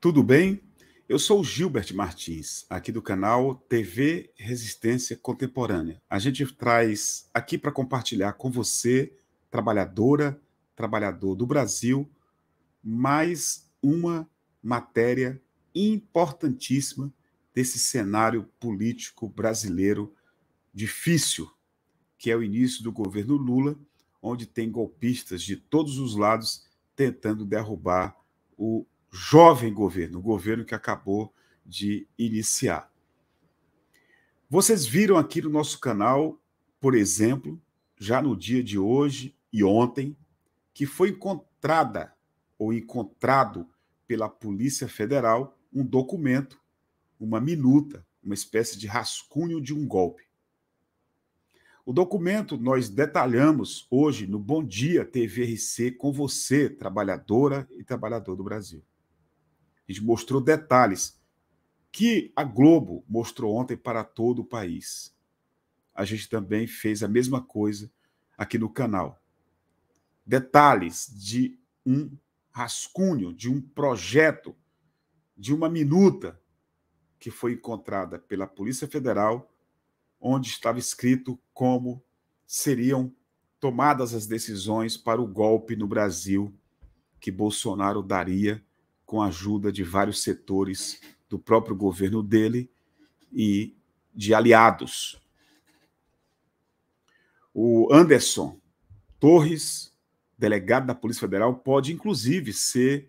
tudo bem? Eu sou o Gilbert Martins, aqui do canal TV Resistência Contemporânea. A gente traz aqui para compartilhar com você, trabalhadora, trabalhador do Brasil, mais uma matéria importantíssima desse cenário político brasileiro difícil, que é o início do governo Lula, onde tem golpistas de todos os lados tentando derrubar o jovem governo, o governo que acabou de iniciar. Vocês viram aqui no nosso canal, por exemplo, já no dia de hoje e ontem, que foi encontrada ou encontrado pela Polícia Federal um documento, uma minuta, uma espécie de rascunho de um golpe. O documento nós detalhamos hoje no Bom Dia TVRC com você, trabalhadora e trabalhador do Brasil. A gente mostrou detalhes que a Globo mostrou ontem para todo o país. A gente também fez a mesma coisa aqui no canal. Detalhes de um rascunho, de um projeto, de uma minuta que foi encontrada pela Polícia Federal, onde estava escrito como seriam tomadas as decisões para o golpe no Brasil que Bolsonaro daria com a ajuda de vários setores do próprio governo dele e de aliados. O Anderson Torres, delegado da Polícia Federal, pode inclusive ser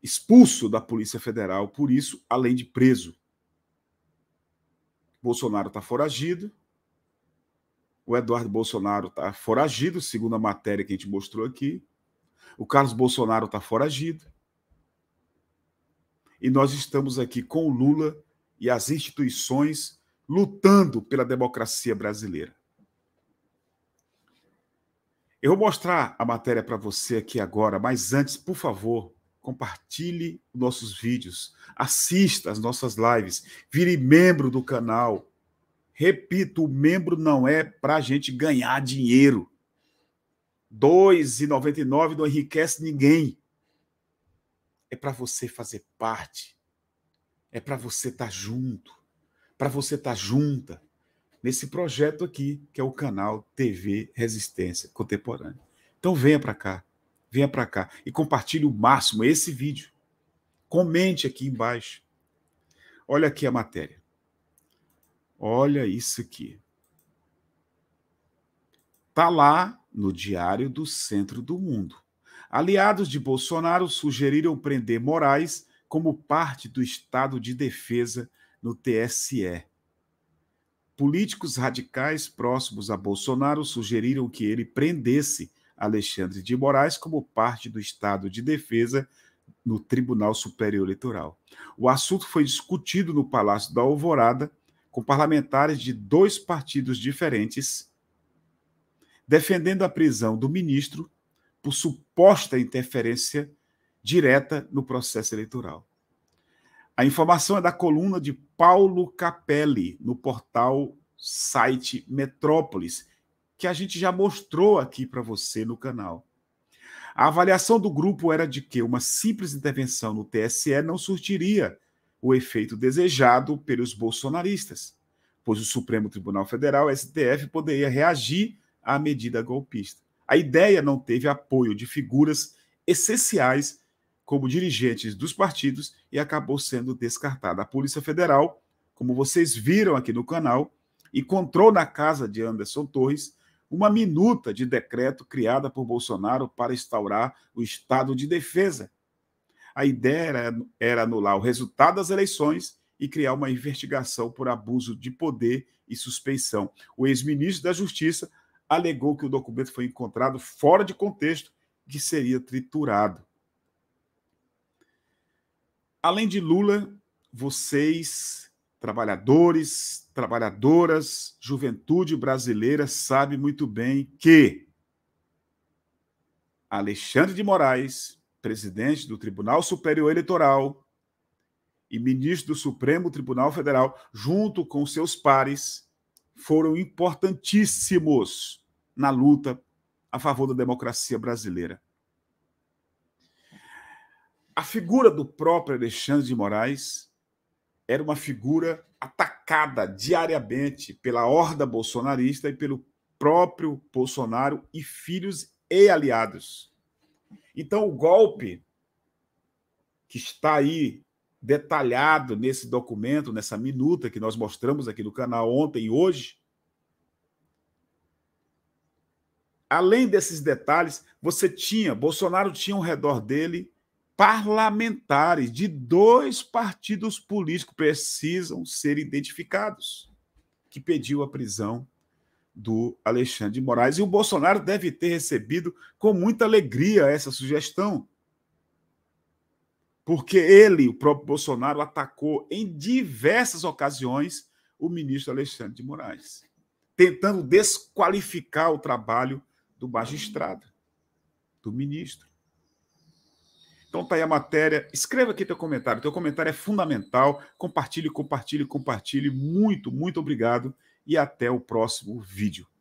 expulso da Polícia Federal, por isso, além de preso. Bolsonaro está foragido. O Eduardo Bolsonaro está foragido, segundo a matéria que a gente mostrou aqui. O Carlos Bolsonaro está foragido e nós estamos aqui com o Lula e as instituições lutando pela democracia brasileira. Eu vou mostrar a matéria para você aqui agora, mas antes, por favor, compartilhe nossos vídeos, assista as nossas lives, vire membro do canal. Repito, o membro não é para a gente ganhar dinheiro. R$ 2,99 não enriquece ninguém é para você fazer parte, é para você estar tá junto, para você estar tá junta nesse projeto aqui, que é o canal TV Resistência Contemporânea. Então venha para cá, venha para cá e compartilhe o máximo esse vídeo. Comente aqui embaixo. Olha aqui a matéria. Olha isso aqui. Tá lá no Diário do Centro do Mundo. Aliados de Bolsonaro sugeriram prender Moraes como parte do estado de defesa no TSE. Políticos radicais próximos a Bolsonaro sugeriram que ele prendesse Alexandre de Moraes como parte do estado de defesa no Tribunal Superior Eleitoral. O assunto foi discutido no Palácio da Alvorada com parlamentares de dois partidos diferentes, defendendo a prisão do ministro por suposta interferência direta no processo eleitoral. A informação é da coluna de Paulo Capelli, no portal site Metrópolis, que a gente já mostrou aqui para você no canal. A avaliação do grupo era de que uma simples intervenção no TSE não surtiria o efeito desejado pelos bolsonaristas, pois o Supremo Tribunal Federal, STF, poderia reagir à medida golpista. A ideia não teve apoio de figuras essenciais como dirigentes dos partidos e acabou sendo descartada. A Polícia Federal, como vocês viram aqui no canal, encontrou na casa de Anderson Torres uma minuta de decreto criada por Bolsonaro para instaurar o estado de defesa. A ideia era, era anular o resultado das eleições e criar uma investigação por abuso de poder e suspeição. O ex-ministro da Justiça alegou que o documento foi encontrado fora de contexto que seria triturado. Além de Lula, vocês, trabalhadores, trabalhadoras, juventude brasileira, sabe muito bem que Alexandre de Moraes, presidente do Tribunal Superior Eleitoral e ministro do Supremo Tribunal Federal, junto com seus pares, foram importantíssimos na luta a favor da democracia brasileira. A figura do próprio Alexandre de Moraes era uma figura atacada diariamente pela horda bolsonarista e pelo próprio Bolsonaro e filhos e aliados. Então, o golpe que está aí detalhado nesse documento, nessa minuta que nós mostramos aqui no canal ontem e hoje, além desses detalhes, você tinha, Bolsonaro tinha ao redor dele parlamentares de dois partidos políticos precisam ser identificados, que pediu a prisão do Alexandre de Moraes. E o Bolsonaro deve ter recebido com muita alegria essa sugestão, porque ele, o próprio Bolsonaro, atacou em diversas ocasiões o ministro Alexandre de Moraes, tentando desqualificar o trabalho do magistrado, do ministro. Então tá aí a matéria. Escreva aqui teu comentário. Teu comentário é fundamental. Compartilhe, compartilhe, compartilhe. Muito, muito obrigado e até o próximo vídeo.